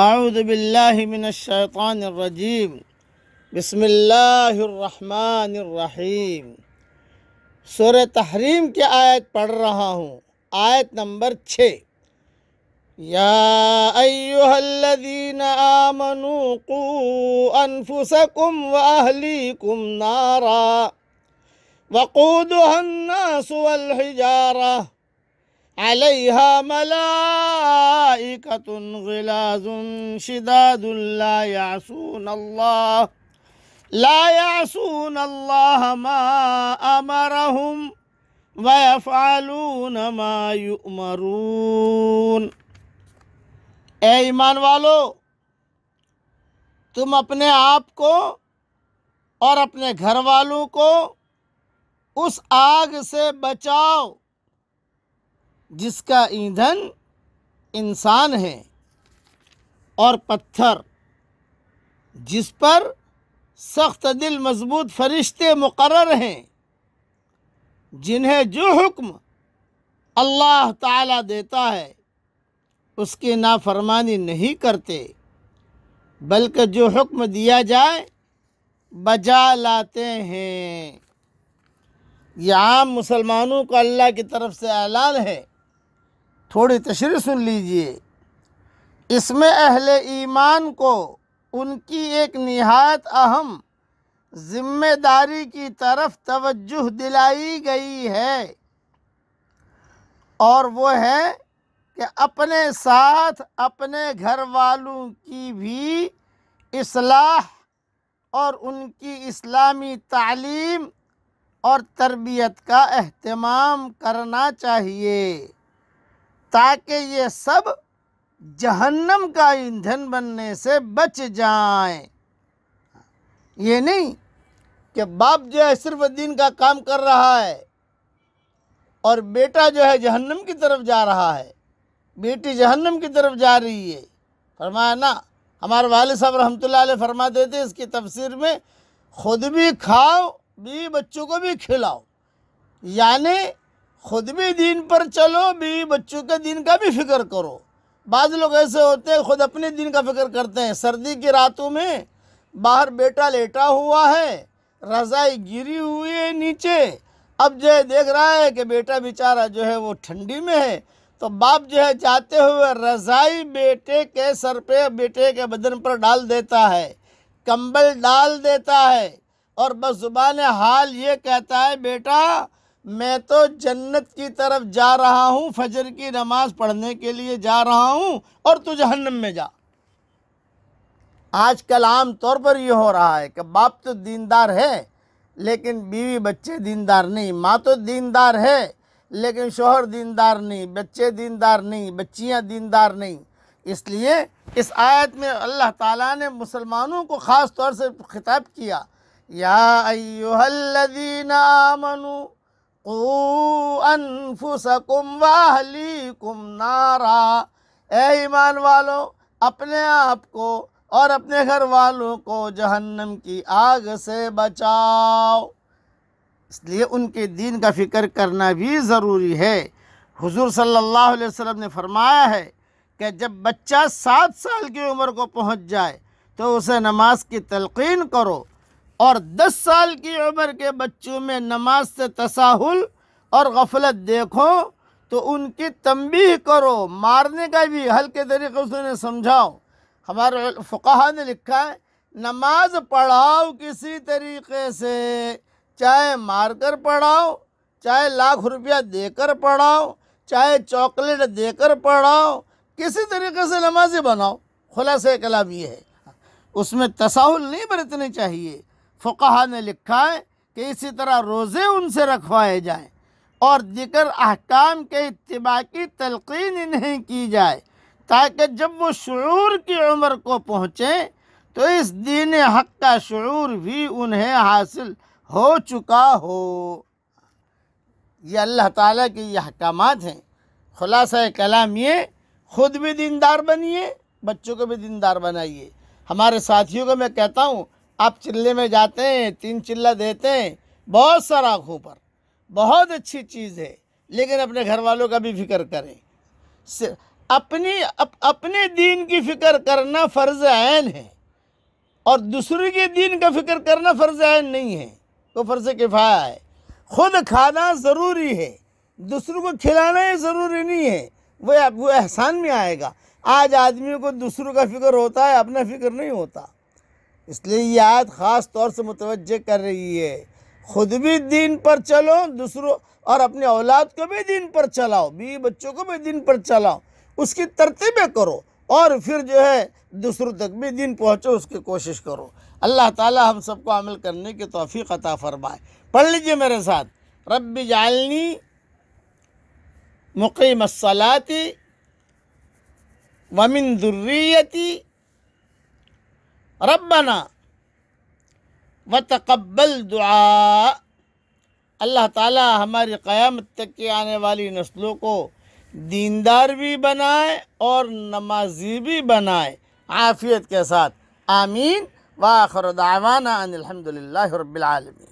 आउदबिल्लिमिनशैतानरजीम बसमीम सुर तहरीम की आयत पढ़ रहा हूँ आयत नंबर छः यादीन आमनु कु अनफुसकुम वहलीकुम नारा वक़ूदहन्नासुअलहिजारा عليها ملائكة غلاظ شداد لا يعصون الله لا يعصون الله ما أمرهم ويفعلون ما يؤمرون اے ایمان والو تم اپنے آپ کو اور اپنے گھر والوں کو اس آگ سے بچاؤ जिसका ईंधन इंसान है और पत्थर जिस पर सख्त दिल मजबूत फरिश्ते मुकर हैं जिन्हें जो हुक्म अल्लाह ताला देता है उसकी नाफरमानी नहीं करते बल्कि जो हुक्म दिया जाए बजा लाते हैं यह आम मुसलमानों को अल्लाह की तरफ से ऐलान है थोड़ी तशरी सुन लीजिए इसमें अहले ईमान को उनकी एक नहायत अहम जिम्मेदारी की तरफ तवज्जो दिलाई गई है और वो है कि अपने साथ अपने घर वालों की भी असलाह और उनकी इस्लामी तालीम और तरबियत का अहतमाम करना चाहिए ताकि ये सब जहन्नम का ईंधन बनने से बच जाएं ये नहीं कि बाप जो है सिर्फ दिन का काम कर रहा है और बेटा जो है जहन्नम की तरफ जा रहा है बेटी जहन्नम की तरफ जा रही है फरमाया ना हमारे वाले साहब रहमत फरमा देते इसकी तफसीर में खुद भी खाओ भी बच्चों को भी खिलाओ यानी खुद भी दीन पर चलो भी बच्चों के दिन का भी फिक्र करो बाद लोग ऐसे होते हैं खुद अपने दिन का फिक्र करते हैं सर्दी की रातों में बाहर बेटा लेटा हुआ है रज़ाई गिरी हुई है नीचे अब जो है देख रहा है कि बेटा बेचारा जो है वो ठंडी में है तो बाप जो है जाते हुए रज़ाई बेटे के सर पे बेटे के बदन पर डाल देता है कंबल डाल देता है और बस जुबान हाल ये कहता है बेटा मैं तो जन्नत की तरफ जा रहा हूँ फजर की नमाज पढ़ने के लिए जा रहा हूँ और तू जहन्नम में जा आजकल आम तौर पर ये हो रहा है कि बाप तो दीनदार है लेकिन बीवी बच्चे दीनदार नहीं माँ तो दीनदार है लेकिन शोहर दीनदार नहीं बच्चे दीनदार नहीं बच्चियाँ दीनदार नहीं इसलिए इस आयत में अल्लाह ताला ने मुसलमानों को ख़ास तौर से खिताब किया या अयोहल्लिन आमनू अनफुसकुम कुम नारा ए ईमान वालों अपने आप को और अपने घर वालों को जहन्नम की आग से बचाओ इसलिए उनके दीन का फ़िक्र करना भी ज़रूरी है हुजूर सल्लल्लाहु अलैहि वसल्लम ने फरमाया है कि जब बच्चा सात साल की उम्र को पहुंच जाए तो उसे नमाज की तलकीन करो और 10 साल की उम्र के बच्चों में नमाज से तसाहुल और गफलत देखो तो उनकी तंबीह करो मारने का भी हल्के तरीक़े से उन्हें समझाओ हमारे फ़ाह ने लिखा है नमाज पढ़ाओ किसी तरीके से चाहे मार कर पढ़ाओ चाहे लाख रुपया देकर पढ़ाओ चाहे चॉकलेट देकर पढ़ाओ किसी तरीके से नमाजी बनाओ खुलासे कलाम ये है उसमें तसाहुल नहीं बरतनी चाहिए फ़ुका ने लिखा है कि इसी तरह रोज़े उनसे रखवाए जाएँ और दिगर अहकाम के इतबा की तलकिन इन्हें की जाए ताकि जब वो शूर की उम्र को पहुँचें तो इस दीन हक का शूर भी उन्हें हासिल हो चुका हो ये अल्लाह ताला के ये अहकाम हैं खुलासा कलाम ये ख़ुद भी दीनदार बनिए बच्चों को भी दीनदार बनाइए हमारे साथियों को मैं कहता हूँ आप चिल्ले में जाते हैं तीन चिल्ला देते हैं बहुत सारा आँखों पर बहुत अच्छी चीज़ है लेकिन अपने घर वालों का भी फिक्र करें अपनी अप, अपने दीन की फ़िक्र करना फ़र्ज़ आयन है और दूसरे के दीन का फ़िक्र करना फ़र्ज़ आयन नहीं है तो फ़र्ज़ किफ़ाया है ख़ुद खाना ज़रूरी है दूसरों को खिलाना ही ज़रूरी नहीं है वह वो एहसान में आएगा आज आदमियों को दूसरों का फ़िक्र होता है अपना फ़िक्र नहीं होता इसलिए ये आयत ख़ास तौर से मुतवजह कर रही है खुद भी दीन पर चलो दूसरों और अपने औलाद को भी दीन पर चलाओ बी बच्चों को भी दीन पर चलाओ उसकी तरतीबें करो और फिर जो है दूसरों तक भी दिन पहुँचो उसकी कोशिश करो अल्लाह ताला हम सबको अमल करने की तोफ़ी अता फ़रमाए पढ़ लीजिए मेरे साथ रब जालनी मुकीम सलाती वमिन दुर्रियती रबना व तकबल दुआ अल्लाह ताला हमारी क़यामत तक की आने वाली नस्लों को दीनदार भी बनाए और नमाजी भी बनाए आफियत के साथ आमीन वाखर दावाना अनिलहमदिल्ला रबालमीन